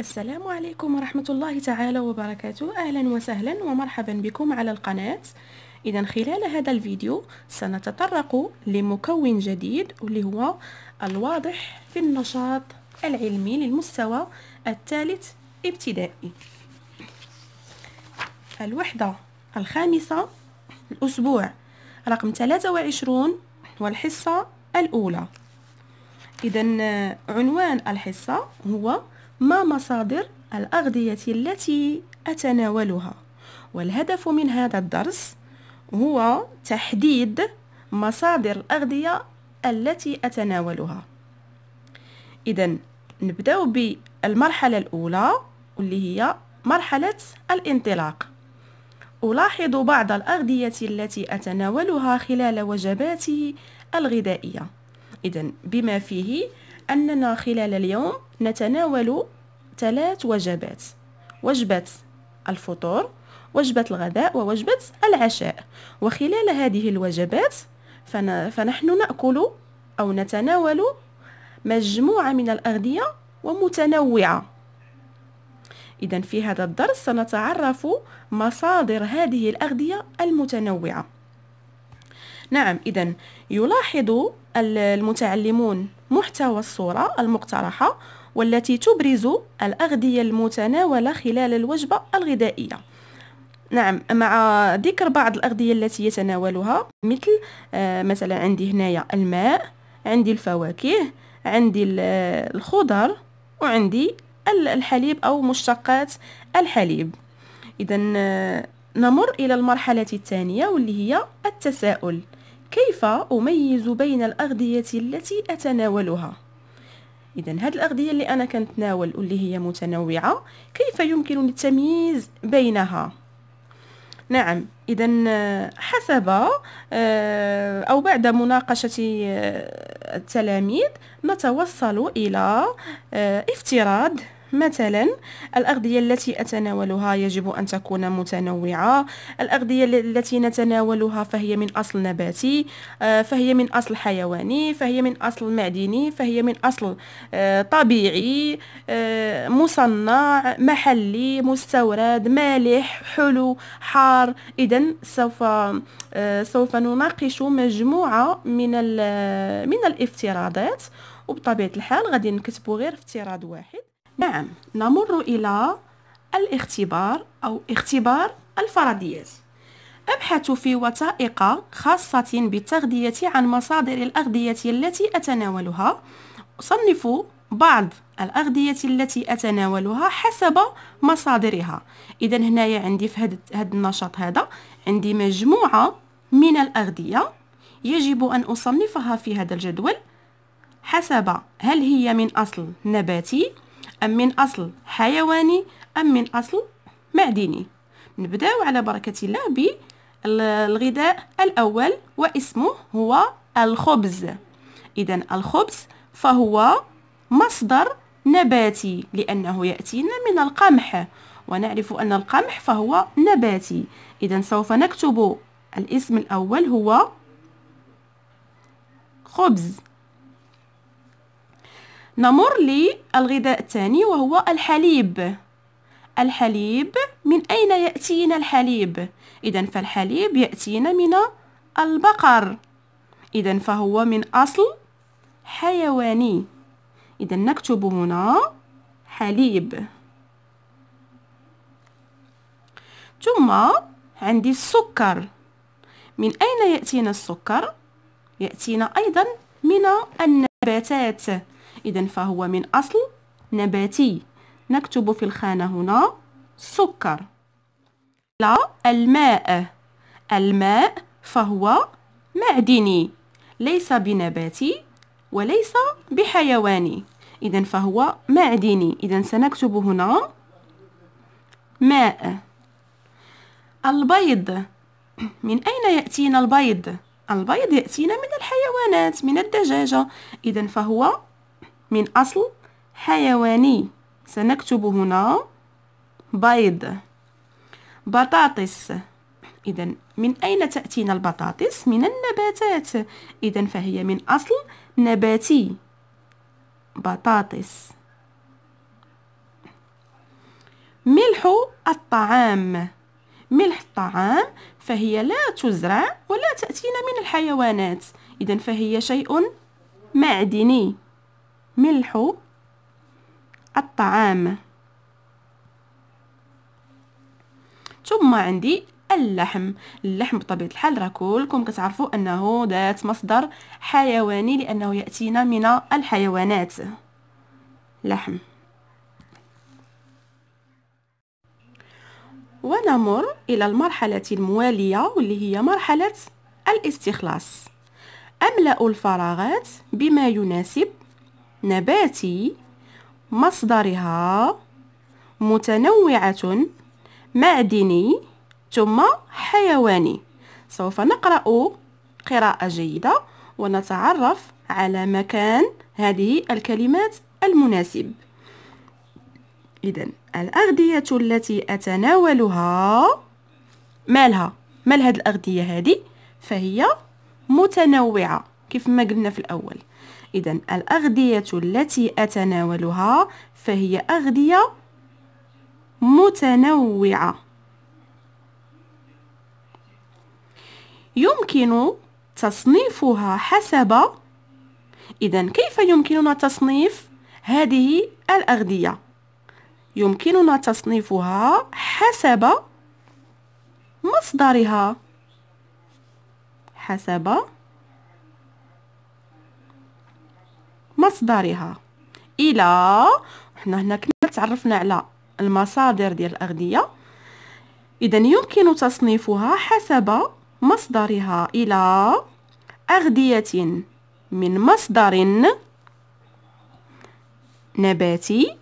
السلام عليكم ورحمة الله تعالى وبركاته أهلا وسهلا ومرحبا بكم على القناة إذا خلال هذا الفيديو سنتطرق لمكون جديد واللي هو الواضح في النشاط العلمي للمستوى الثالث ابتدائي الوحدة الخامسة الأسبوع رقم 23 والحصة الأولى إذا عنوان الحصة هو ما مصادر الأغذية التي أتناولها والهدف من هذا الدرس هو تحديد مصادر الأغذية التي أتناولها إذا نبدأ بالمرحلة الأولى واللي هي مرحلة الانطلاق ألاحظ بعض الأغذية التي أتناولها خلال وجباتي الغذائية إذا بما فيه أننا خلال اليوم نتناول ثلاث وجبات وجبة الفطور وجبة الغداء ووجبة العشاء وخلال هذه الوجبات فنحن نأكل أو نتناول مجموعة من الأغذية ومتنوعة إذا في هذا الدرس سنتعرف مصادر هذه الأغذية المتنوعة نعم إذا يلاحظ المتعلمون محتوى الصورة المقترحة والتي تبرز الأغذية المتناولة خلال الوجبة الغذائية نعم مع ذكر بعض الأغذية التي يتناولها مثل آه، مثلا عندي هنايا الماء عندي الفواكه عندي آه، الخضر وعندي الحليب أو مشتقات الحليب إذا آه، نمر إلى المرحلة الثانية واللي هي التساؤل كيف أميز بين الأغذية التي أتناولها؟ إذا هذه الأغذية اللي أنا كنتناول واللي هي متنوعة كيف يمكنني التمييز بينها؟ نعم إذا آه، حسب آه، أو بعد مناقشة آه، التلاميذ نتوصل إلى افتراض مثلا الأغذية التي أتناولها يجب أن تكون متنوعة الأغذية التي نتناولها فهي من أصل نباتي آه، فهي من أصل حيواني فهي من أصل معدني فهي من أصل آه، طبيعي آه، مصنع محلي مستورد مالح حلو حار إذا سوف سوف نناقش مجموعة من من الافتراضات وبطبيعة الحال غادي نكتبو غير افتراض واحد نعم نمر إلى الاختبار أو اختبار الفرضيات أبحث في وثائق خاصة بالتغذية عن مصادر الأغذية التي أتناولها أصنف بعض الأغذية التي أتناولها حسب مصادرها إذا هنايا عندي في هذا النشاط هذا عندي مجموعة من الأغذية يجب أن أصنفها في هذا الجدول حسب هل هي من أصل نباتي أم من أصل حيواني أم من أصل معدني نبداو على بركة الله بالغذاء الأول واسمه هو الخبز إذا الخبز فهو مصدر نباتي لأنه يأتينا من القمح ونعرف أن القمح فهو نباتي إذا سوف نكتب الاسم الأول هو خبز نمر للغذاء الثاني وهو الحليب الحليب من أين يأتينا الحليب؟ إذا فالحليب يأتينا من البقر إذا فهو من أصل حيواني إذا نكتب هنا حليب ثم عندي السكر من أين يأتينا السكر؟ يأتينا أيضا من النباتات إذا فهو من أصل نباتي نكتب في الخانة هنا سكر لا الماء الماء فهو معدني ليس بنباتي وليس بحيواني إذا فهو معدني إذا سنكتب هنا ماء البيض من أين يأتينا البيض؟ البيض يأتينا من الحيوانات من الدجاجة إذا فهو من أصل حيواني سنكتب هنا بيض بطاطس إذا من أين تأتينا البطاطس؟ من النباتات إذا فهي من أصل نباتي بطاطس ملح الطعام ملح الطعام فهي لا تزرع ولا تأتينا من الحيوانات إذا فهي شيء معدني ملح الطعام ثم عندي اللحم اللحم بطبيعه الحال راه كلكم كتعرفوا انه ذات مصدر حيواني لانه ياتينا من الحيوانات لحم ونمر الى المرحله المواليه واللي هي مرحله الاستخلاص املا الفراغات بما يناسب نباتي مصدرها متنوعة معدني ثم حيواني سوف نقرأ قراءة جيدة ونتعرف على مكان هذه الكلمات المناسب إذا الأغذية التي أتناولها مالها مال هاد الأغذية هذه فهي متنوعة كيف ما قلنا في الأول إذا الأغذية التي أتناولها فهي أغذية متنوعة يمكن تصنيفها حسب إذا كيف يمكننا تصنيف هذه الأغذية؟ يمكننا تصنيفها حسب مصدرها حسب مصدرها الى حنا هنا كنا تعرفنا على المصادر ديال الاغذيه اذا يمكن تصنيفها حسب مصدرها الى اغذيه من مصدر نباتي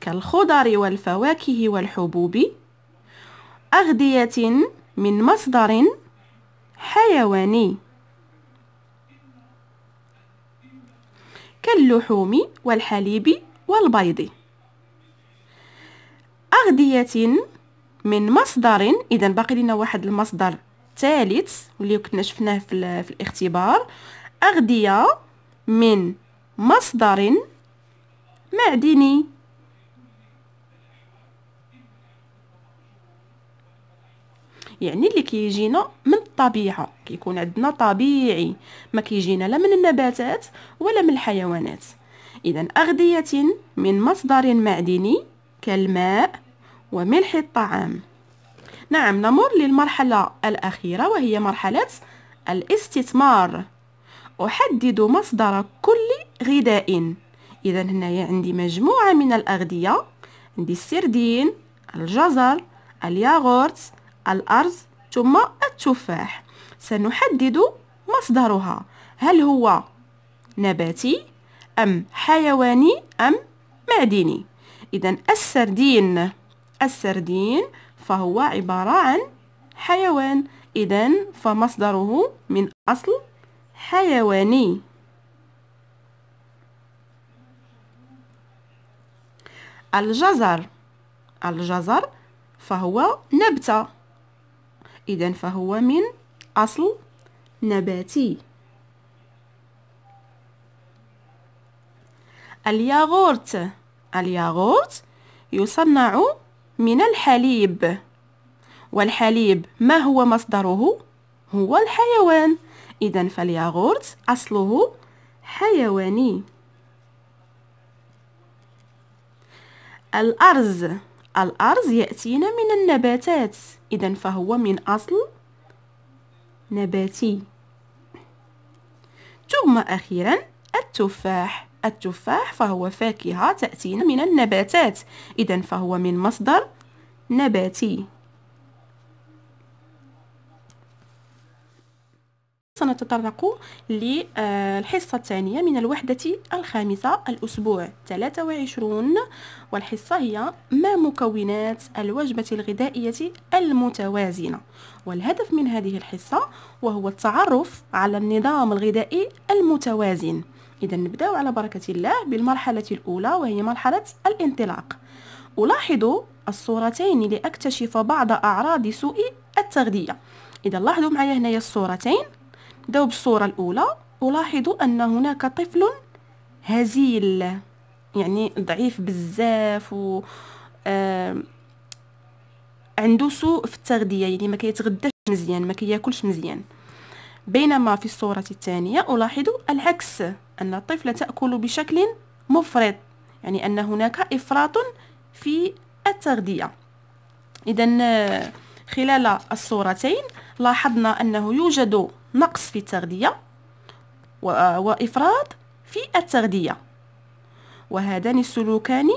كالخضر والفواكه والحبوب أغذية من مصدر حيواني كاللحوم والحليب والبيض أغذية من مصدر إذا باقي لنا واحد المصدر ثالث واللي كنا شفناه في, في الاختبار أغذية من مصدر معدني يعني اللي كيجينا كي من الطبيعه كيكون عندنا طبيعي ما كيجينا لا من النباتات ولا من الحيوانات اذا اغذيه من مصدر معدني كالماء وملح الطعام نعم نمر للمرحله الاخيره وهي مرحله الاستثمار احدد مصدر كل غذاء اذا هنايا عندي مجموعه من الاغذيه عندي السردين الجزر الياغورت الارز ثم التفاح سنحدد مصدرها هل هو نباتي أم حيواني أم معدني إذا السردين السردين فهو عبارة عن حيوان إذا فمصدره من أصل حيواني الجزر الجزر فهو نبتة إذا فهو من أصل نباتي الياغورت الياغورت يصنع من الحليب والحليب ما هو مصدره؟ هو الحيوان إذا فالياغورت أصله حيواني الأرز الأرز يأتينا من النباتات إذا فهو من أصل نباتي ثم أخيرا التفاح التفاح فهو فاكهة تأتينا من النباتات إذا فهو من مصدر نباتي سنتطرق للحصة الثانية من الوحدة الخامسة الأسبوع 23 والحصة هي ما مكونات الوجبة الغذائية المتوازنة والهدف من هذه الحصة وهو التعرف على النظام الغذائي المتوازن إذا نبدأ على بركة الله بالمرحلة الأولى وهي مرحلة الانطلاق ألاحظ الصورتين لأكتشف بعض أعراض سوء التغذية إذا لاحظوا معايا هنايا الصورتين داو بالصورة الأولى ولاحظوا أن هناك طفل هزيل يعني ضعيف بزاف و آه عنده سوء في التغذية يعني ما كيتغداش مزيان ما كياكلش مزيان بينما في الصورة الثانية ألاحظ العكس أن الطفلة تأكل بشكل مفرط يعني أن هناك إفراط في التغذية إذا خلال الصورتين لاحظنا أنه يوجد نقص في التغذية وإفراط في التغذية وهذان السلوكان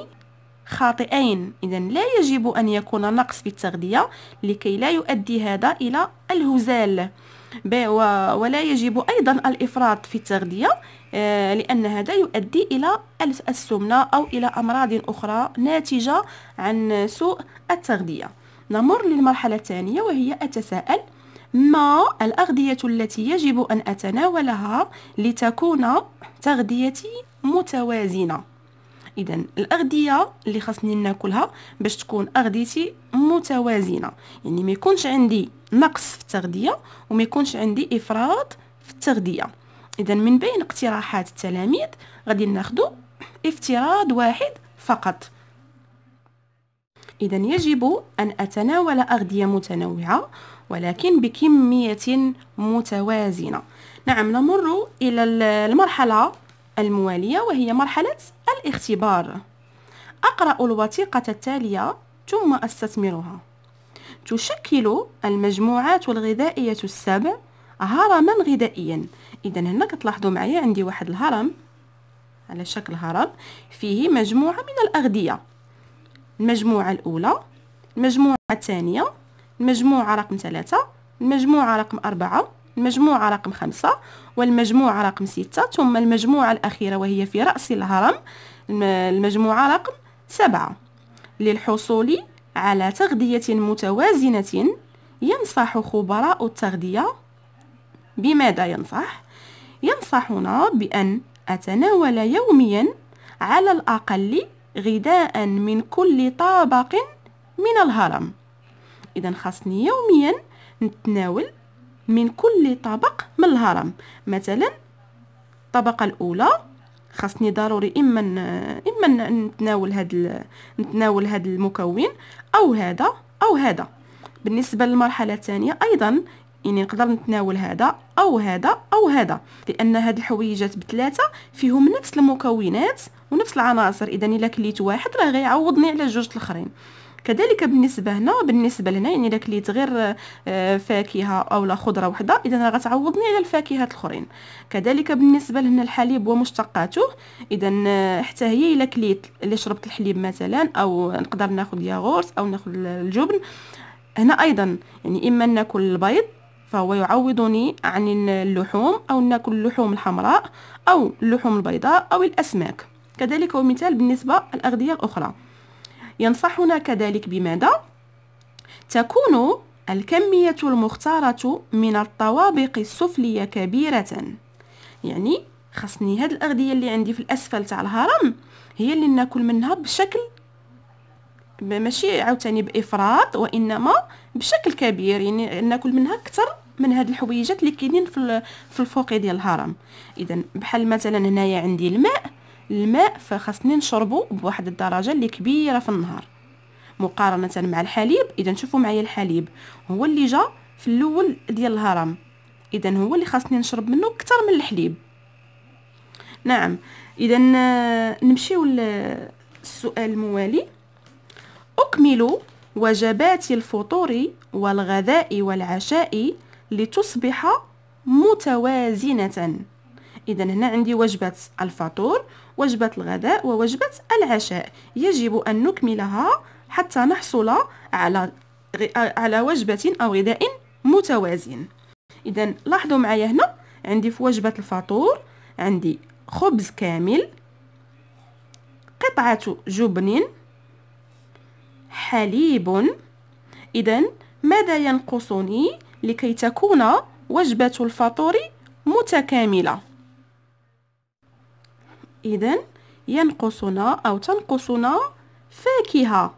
خاطئين إذا لا يجب أن يكون نقص في التغذية لكي لا يؤدي هذا إلى الهزال ولا يجب أيضا الإفراط في التغذية آه، لأن هذا يؤدي إلى السمنة أو إلى أمراض أخرى ناتجة عن سوء التغذية نمر للمرحلة الثانية وهي أتساءل ما الأغذية التي يجب أن أتناولها لتكون تغذيتي متوازنة إذا الأغذية اللي خاصني ناكلها باش تكون أغذيتي متوازنة يعني ما يكونش عندي نقص في التغذية وما يكونش عندي إفراط في التغذية إذا من بين اقتراحات التلاميذ غادي ناخدو افتراض واحد فقط إذا يجب أن أتناول أغذية متنوعة ولكن بكمية متوازنة نعم نمر إلى المرحلة الموالية وهي مرحلة الاختبار أقرأ الوثيقة التالية ثم أستثمرها تشكل المجموعات الغذائية السبع هرما غذائيا إذا هنا كتلاحظوا معايا عندي واحد الهرم على شكل هرم فيه مجموعة من الأغذية المجموعة الأولى المجموعة الثانية المجموعة رقم ثلاثة المجموعة رقم أربعة المجموعة رقم خمسة والمجموعة رقم ستة ثم المجموعة الأخيرة وهي في رأس الهرم المجموعة رقم سبعة للحصول على تغذية متوازنة ينصح خبراء التغذية بماذا ينصح؟ ينصحنا بأن أتناول يوميا على الأقل غذاء من كل طابق من الهرم إذا خاصني يوميا نتناول من كل طبق من الهرم مثلا الطبقة الأولى خاصني ضروري إما إما نتناول هاد نتناول هاد المكون أو هذا أو هذا بالنسبة للمرحلة الثانية أيضا يعني نقدر نتناول هذا او هذا او هذا لان هاد الحويجات بثلاثه فيهم نفس المكونات ونفس العناصر اذا الا كليت واحد راه غيعوضني على جوج الاخرين كذلك بالنسبه هنا بالنسبه لهنا يعني الا كليت غير آه، فاكهه او لا خضره وحده اذا راه غتعوضني على الفاكهات الاخرين كذلك بالنسبه لهنا الحليب ومشتقاته اذا آه، حتى هي الا كليت الا شربت الحليب مثلا او نقدر ناخذ ياغورت او ناخذ الجبن هنا ايضا يعني اما ناكل البيض فهو يعوضني عن اللحوم أو ناكل اللحوم الحمراء أو اللحوم البيضاء أو الأسماك كذلك هو مثال بالنسبة الاغذيه الأخرى ينصحنا كذلك بماذا؟ تكون الكمية المختارة من الطوابق السفلية كبيرة يعني خصني هاد الأغذية اللي عندي في الأسفل تاع الهرم هي اللي ناكل منها بشكل ماشي عاوتاني بافراط وانما بشكل كبير يعني ناكل منها اكثر من هاد الحويجات اللي كاينين في في الفوق ديال الهرم اذا بحال مثلا هنايا عندي الماء الماء فخاصني نشربه بواحد الدرجه اللي كبيره في النهار مقارنه مع الحليب اذا شوفوا معايا الحليب هو اللي جا في الاول ديال الهرم اذا هو اللي خاصني نشرب منه اكثر من الحليب نعم اذا آه، نمشيو للسؤال الموالي أكمل وجبات الفطور والغذاء والعشاء لتصبح متوازنة إذا هنا عندي وجبة الفطور وجبة الغذاء ووجبة العشاء يجب أن نكملها حتى نحصل على على وجبة أو غذاء متوازن إذا لاحظوا معايا هنا عندي في وجبة الفطور عندي خبز كامل قطعة جبن حليب إذا ماذا ينقصني لكي تكون وجبة الفطور متكاملة إذا ينقصنا أو تنقصنا فاكهة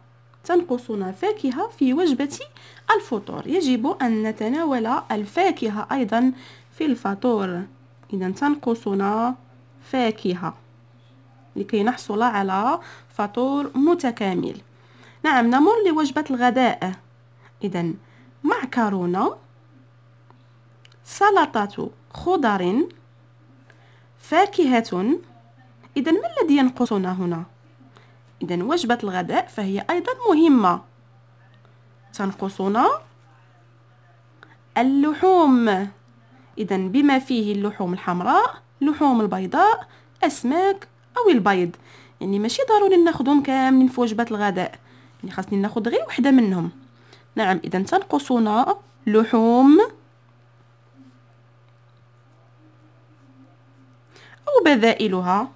تنقصنا فاكهة في وجبة الفطور يجب أن نتناول الفاكهة أيضا في الفطور إذا تنقصنا فاكهة لكي نحصل على فطور متكامل نعم نمر لوجبة الغداء إذا معكرونة سلطة خضر فاكهة إذا ما الذي ينقصنا هنا؟ إذا وجبة الغداء فهي أيضا مهمة تنقصنا اللحوم إذا بما فيه اللحوم الحمراء لحوم البيضاء أسماك أو البيض يعني ماشي ضروري ناخدهم كاملين في وجبة الغداء يعني خاصني ناخد غير وحده منهم نعم اذا تنقصنا لحوم او بدائلها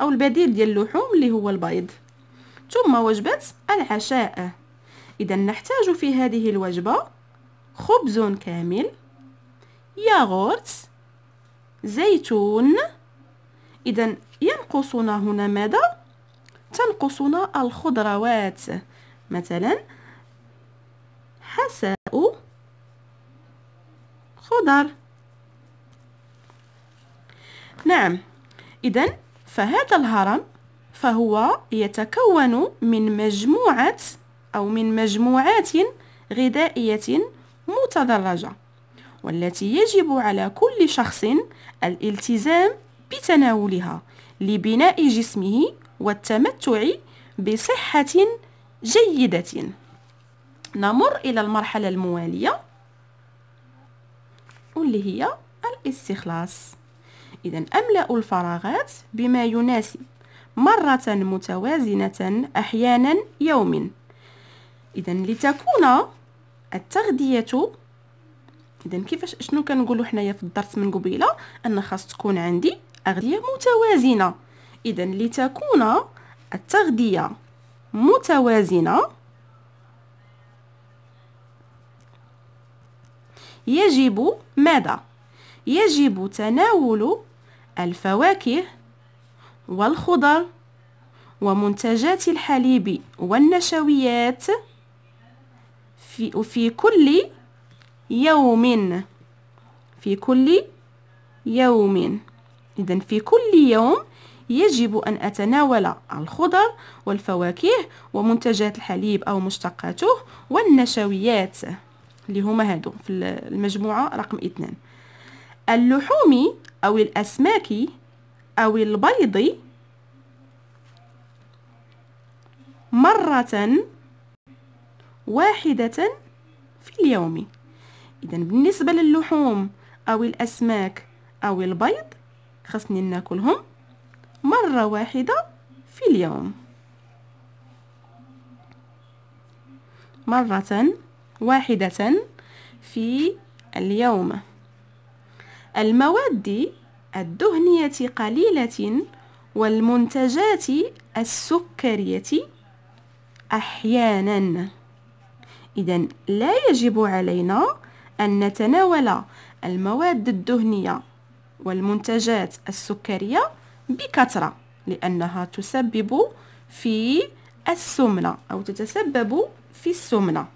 او البديل ديال اللحوم اللي هو البيض ثم وجبه العشاء اذا نحتاج في هذه الوجبه خبز كامل ياغورت زيتون اذا ينقصنا هنا ماذا تنقصنا الخضروات مثلا حساء خضر نعم إذا فهذا الهرم فهو يتكون من مجموعة أو من مجموعات غذائية متدرجة والتي يجب على كل شخص الالتزام بتناولها لبناء جسمه والتمتع بصحة جيدة نمر إلى المرحلة الموالية واللي هي الاستخلاص إذا أملأ الفراغات بما يناسب مرة متوازنة أحيانا يوم إذا لتكون التغذية إذا كيفاش شنو كنقولوا حنايا في الدرس من قبيله أن خاص تكون عندي أغذية متوازنة إذا لتكون التغذية متوازنة يجب ماذا؟ يجب تناول الفواكه والخضر ومنتجات الحليب والنشويات في, في كل يوم في كل يوم إذا في كل يوم يجب أن أتناول الخضر والفواكه ومنتجات الحليب أو مشتقاته والنشويات اللي هما هادو في المجموعة رقم اثنان اللحوم أو الأسماك أو البيض مرة واحدة في اليوم إذا بالنسبة للحوم أو الأسماك أو البيض خصني ناكلهم مرة واحدة في اليوم مرة واحدة في اليوم المواد الدهنية قليلة والمنتجات السكرية أحيانا إذا لا يجب علينا أن نتناول المواد الدهنية والمنتجات السكرية بكثرة لأنها تسبب في السمنة أو تتسبب في السمنة